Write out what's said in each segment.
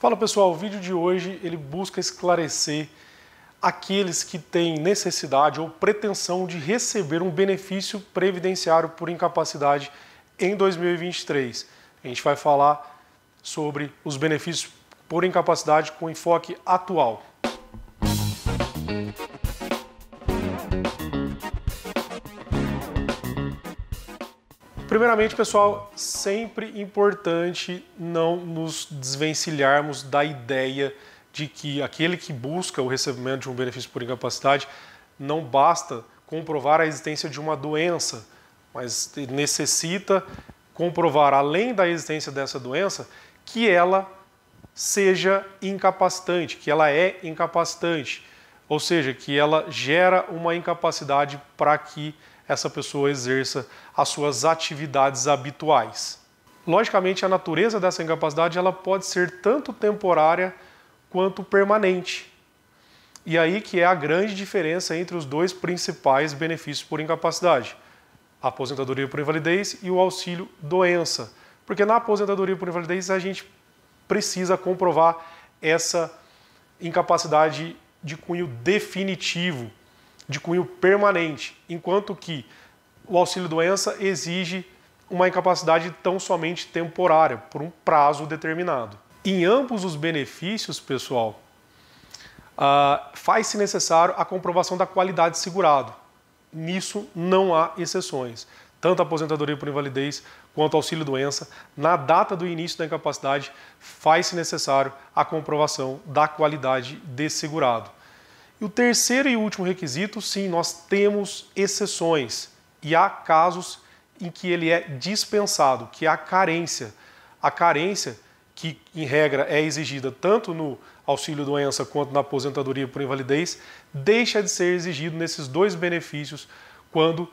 Fala pessoal, o vídeo de hoje ele busca esclarecer aqueles que têm necessidade ou pretensão de receber um benefício previdenciário por incapacidade em 2023. A gente vai falar sobre os benefícios por incapacidade com enfoque atual. Primeiramente, pessoal, sempre importante não nos desvencilharmos da ideia de que aquele que busca o recebimento de um benefício por incapacidade não basta comprovar a existência de uma doença, mas necessita comprovar, além da existência dessa doença, que ela seja incapacitante, que ela é incapacitante ou seja, que ela gera uma incapacidade para que essa pessoa exerça as suas atividades habituais. Logicamente, a natureza dessa incapacidade ela pode ser tanto temporária quanto permanente. E aí que é a grande diferença entre os dois principais benefícios por incapacidade: a aposentadoria por invalidez e o auxílio doença. Porque na aposentadoria por invalidez a gente precisa comprovar essa incapacidade de cunho definitivo, de cunho permanente, enquanto que o auxílio-doença exige uma incapacidade tão somente temporária, por um prazo determinado. Em ambos os benefícios, pessoal, uh, faz-se necessário a comprovação da qualidade segurado. Nisso não há exceções. Tanto a aposentadoria por invalidez quanto ao auxílio-doença, na data do início da incapacidade, faz-se necessário a comprovação da qualidade de segurado. E o terceiro e último requisito, sim, nós temos exceções e há casos em que ele é dispensado, que é a carência. A carência, que em regra é exigida tanto no auxílio-doença quanto na aposentadoria por invalidez, deixa de ser exigido nesses dois benefícios quando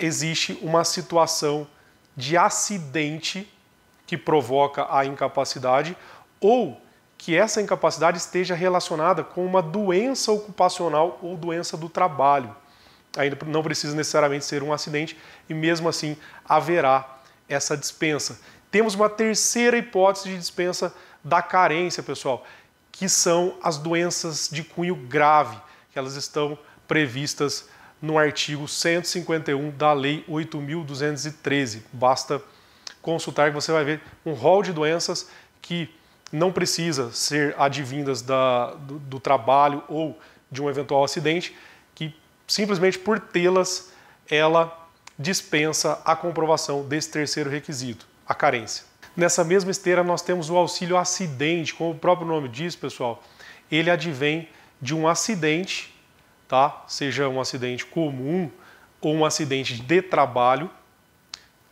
existe uma situação de acidente que provoca a incapacidade ou que essa incapacidade esteja relacionada com uma doença ocupacional ou doença do trabalho. Ainda não precisa necessariamente ser um acidente e mesmo assim haverá essa dispensa. Temos uma terceira hipótese de dispensa da carência, pessoal, que são as doenças de cunho grave, que elas estão previstas no artigo 151 da Lei 8.213. Basta consultar que você vai ver um rol de doenças que não precisa ser advindas da, do, do trabalho ou de um eventual acidente, que simplesmente por tê-las, ela dispensa a comprovação desse terceiro requisito, a carência. Nessa mesma esteira, nós temos o auxílio acidente, como o próprio nome diz, pessoal, ele advém de um acidente tá? seja um acidente comum ou um acidente de trabalho.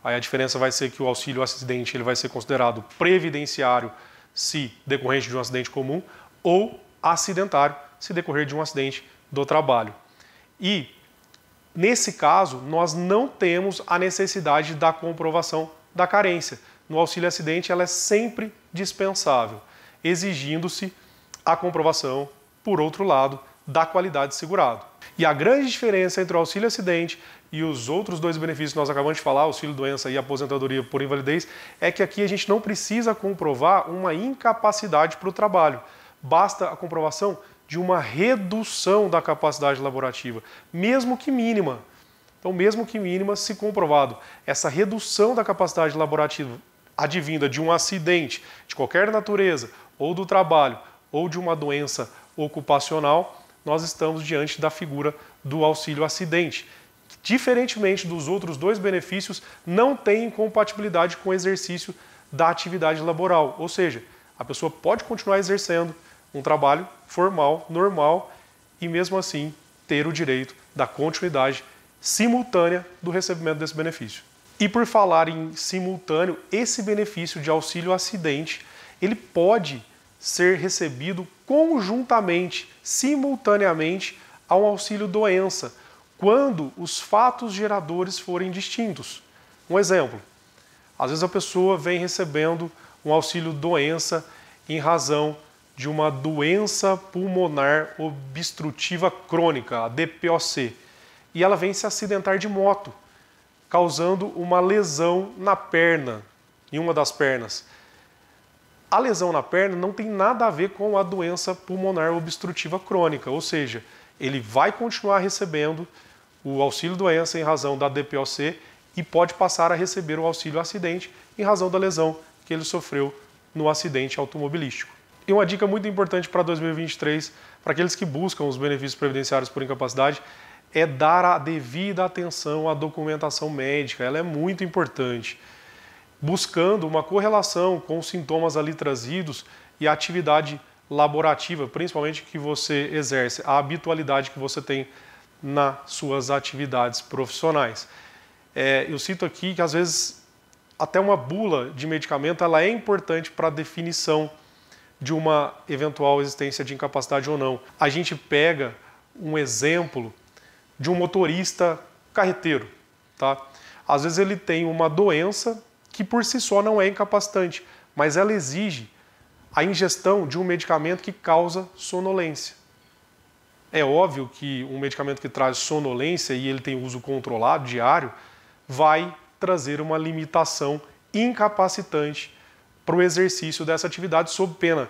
Aí a diferença vai ser que o auxílio acidente ele vai ser considerado previdenciário se decorrente de um acidente comum ou acidentário se decorrer de um acidente do trabalho. E nesse caso, nós não temos a necessidade da comprovação da carência. No auxílio acidente, ela é sempre dispensável, exigindo-se a comprovação, por outro lado, da qualidade segurado. E a grande diferença entre o auxílio acidente e os outros dois benefícios que nós acabamos de falar, auxílio doença e aposentadoria por invalidez, é que aqui a gente não precisa comprovar uma incapacidade para o trabalho. Basta a comprovação de uma redução da capacidade laborativa, mesmo que mínima. Então, mesmo que mínima, se comprovado, essa redução da capacidade laborativa advinda de um acidente de qualquer natureza, ou do trabalho, ou de uma doença ocupacional, nós estamos diante da figura do auxílio acidente. diferentemente dos outros dois benefícios, não tem incompatibilidade com o exercício da atividade laboral, ou seja, a pessoa pode continuar exercendo um trabalho formal, normal e mesmo assim ter o direito da continuidade simultânea do recebimento desse benefício. E por falar em simultâneo, esse benefício de auxílio acidente, ele pode ser recebido conjuntamente, simultaneamente, a um auxílio doença, quando os fatos geradores forem distintos. Um exemplo: às vezes a pessoa vem recebendo um auxílio doença em razão de uma doença pulmonar obstrutiva crônica, a DPOC, e ela vem se acidentar de moto, causando uma lesão na perna, em uma das pernas. A lesão na perna não tem nada a ver com a doença pulmonar obstrutiva crônica, ou seja, ele vai continuar recebendo o auxílio doença em razão da DPOC e pode passar a receber o auxílio acidente em razão da lesão que ele sofreu no acidente automobilístico. E uma dica muito importante para 2023, para aqueles que buscam os benefícios previdenciários por incapacidade, é dar a devida atenção à documentação médica. Ela é muito importante buscando uma correlação com os sintomas ali trazidos e a atividade laborativa, principalmente que você exerce, a habitualidade que você tem nas suas atividades profissionais. É, eu cito aqui que às vezes até uma bula de medicamento ela é importante para a definição de uma eventual existência de incapacidade ou não. A gente pega um exemplo de um motorista carreteiro, tá? Às vezes ele tem uma doença que por si só não é incapacitante, mas ela exige a ingestão de um medicamento que causa sonolência. É óbvio que um medicamento que traz sonolência e ele tem uso controlado, diário, vai trazer uma limitação incapacitante para o exercício dessa atividade, sob pena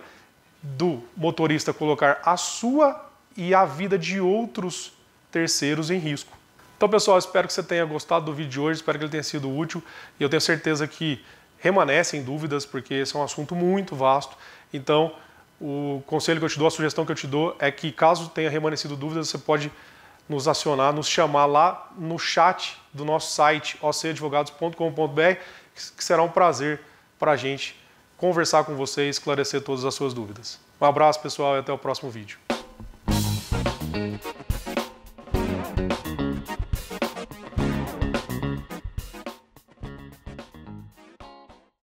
do motorista colocar a sua e a vida de outros terceiros em risco. Então, pessoal, espero que você tenha gostado do vídeo de hoje, espero que ele tenha sido útil e eu tenho certeza que remanescem dúvidas, porque esse é um assunto muito vasto. Então, o conselho que eu te dou, a sugestão que eu te dou é que caso tenha remanescido dúvidas, você pode nos acionar, nos chamar lá no chat do nosso site ocadvogados.com.br, que será um prazer para a gente conversar com você e esclarecer todas as suas dúvidas. Um abraço, pessoal, e até o próximo vídeo.